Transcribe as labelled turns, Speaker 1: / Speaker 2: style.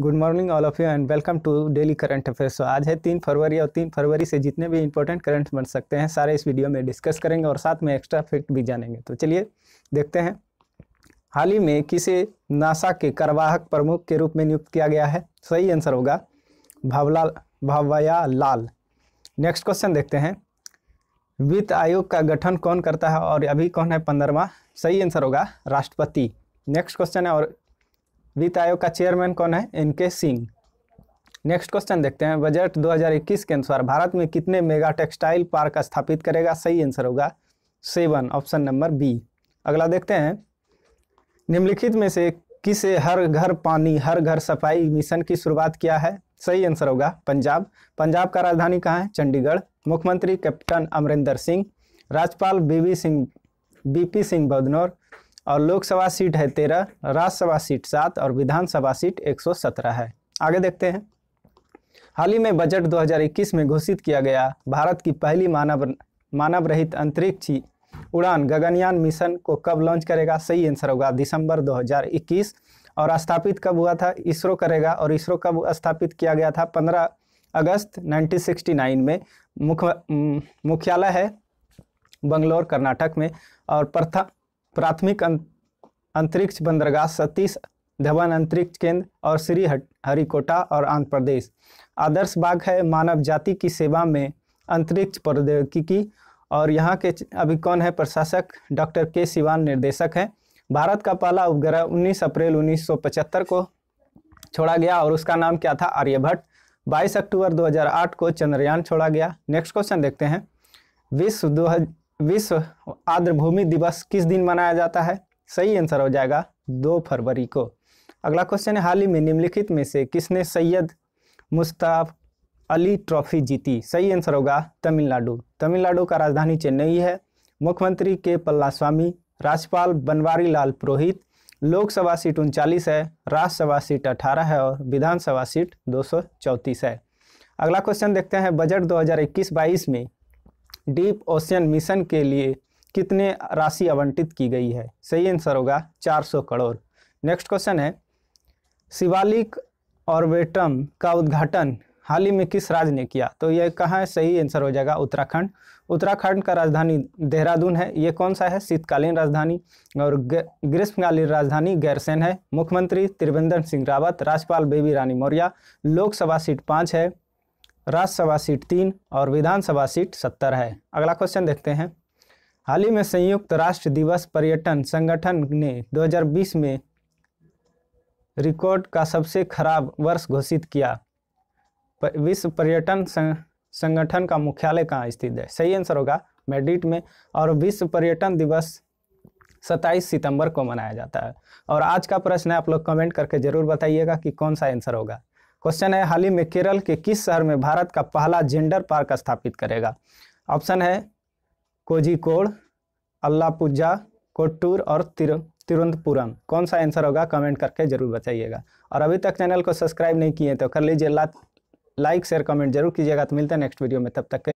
Speaker 1: good morning all of you and welcome to daily current affairs तो आज है तीन फरवरी और तीन फरवरी से जितने भी इंपॉर्टेंट करंट बन सकते हैं सारे इस वीडियो में डिस्कस करेंगे और साथ में एक्स्ट्रा फैक्ट भी जानेंगे तो चलिए देखते हैं हाल ही में किसे नासा के कार्यवाहक प्रमुख के रूप में नियुक्त किया गया है सही आंसर होगा भावलाल भावया लाल नेक्स्ट क्वेश्चन देखते हैं वित्त आयोग का गठन कौन करता है और अभी कौन है पंद्रहवा सही आंसर होगा राष्ट्रपति नेक्स्ट क्वेश्चन है और वित्त आयोग का चेयरमैन कौन है एन के सिंह नेक्स्ट क्वेश्चन देखते हैं बजट 2021 के अनुसार भारत में कितने मेगा टेक्सटाइल पार्क स्थापित करेगा सही आंसर होगा सेवन ऑप्शन नंबर बी अगला देखते हैं निम्नलिखित में से किसे हर घर पानी हर घर सफाई मिशन की शुरुआत किया है सही आंसर होगा पंजाब पंजाब का राजधानी कहाँ है चंडीगढ़ मुख्यमंत्री कैप्टन अमरिंदर सिंह राज्यपाल बी सिंह बीपी सिंह बदनौर और लोकसभा सीट है तेरह राज्यसभा सीट सात और विधानसभा सीट सत्रह है आगे देखते हैं हाल ही में बजट 2021 में घोषित किया गया भारत की पहली मानव मानव रहित अंतरिक्षी उड़ान गगनयान मिशन को कब लॉन्च करेगा सही आंसर होगा दिसंबर 2021 और स्थापित कब हुआ था इसरो करेगा और इसरो कब स्थापित किया गया था 15 अगस्त 1969 में मुख्य मुख्यालय है बंगलोर कर्नाटक में और प्रथम प्राथमिक अं-, अंतरिक्ष बंदरगाह सतीश धवन अंतरिक्ष केंद्र और श्री हरिकोटा और आंध्र प्रदेश आदर्श बाग है मानव जाति की सेवा में अंतरिक्ष प्रौद्योगिकी और यहाँ के अभी कौन है प्रशासक डॉक्टर के सिवान निर्देशक हैं भारत का पहला उपग्रह 19 अप्रैल 1975 को छोड़ा गया और उसका नाम क्या था आर्यभट्ट 22 अक्टूबर 2008 को चंद्रयान छोड़ा गया नेक्स्ट क्वेश्चन देखते हैं विश्व विश्व आर्द्रभूमि दिवस किस दिन मनाया जाता है सही आंसर हो जाएगा दो फरवरी को अगला क्वेश्चन है हाल ही में निम्नलिखित में से किसने सैयद मुस्ताफ अली ट्रॉफी जीती सही आंसर होगा तमिलनाडु तमिलनाडु का राजधानी चेन्नई है मुख्यमंत्री के पल्लास्वामी राज्यपाल बनवारी लाल पुरोहित लोकसभा सीट उनचालीस है राज्यसभा सीट अठारह है और विधानसभा सीट दो है अगला क्वेश्चन देखते हैं बजट 2021-22 में डीप ओशियन मिशन के लिए कितने राशि आवंटित की गई है सही आंसर होगा 400 करोड़ नेक्स्ट क्वेश्चन है शिवालिक ऑर्बिटम का उद्घाटन हाल ही में किस राज्य ने किया तो यह कहाँ है सही आंसर हो जाएगा उत्तराखंड उत्तराखंड का राजधानी देहरादून है ये कौन सा है शीतकालीन राजधानी और ग्रीष्मकालीन राजधानी गैरसेन है मुख्यमंत्री त्रिवेंद्र सिंह रावत राज्यपाल बेबी रानी मौर्य लोकसभा सीट पाँच है राज्यसभा सीट तीन और विधानसभा सीट सत्तर है अगला क्वेश्चन देखते हैं हाल ही में संयुक्त राष्ट्र दिवस पर्यटन संगठन ने 2020 में रिकॉर्ड का सबसे खराब वर्ष घोषित किया विश्व पर्यटन संगठन का मुख्यालय कहाँ स्थित है सही आंसर होगा मेड्रिड में और विश्व पर्यटन दिवस 27 सितंबर को मनाया जाता है और आज का प्रश्न है आप लोग कमेंट करके जरूर बताइएगा कि कौन सा आंसर होगा क्वेश्चन है हाल ही में केरल के किस शहर में भारत का पहला जेंडर पार्क स्थापित करेगा ऑप्शन है कोजिकोड अल्लापुजा कोट्टूर और तिर तिरुवंतपुरम कौन सा आंसर होगा कमेंट करके जरूर बताइएगा और अभी तक चैनल को सब्सक्राइब नहीं किए तो कर लीजिए लाइक शेयर कमेंट जरूर कीजिएगा तो मिलते हैं नेक्स्ट वीडियो में तब तक के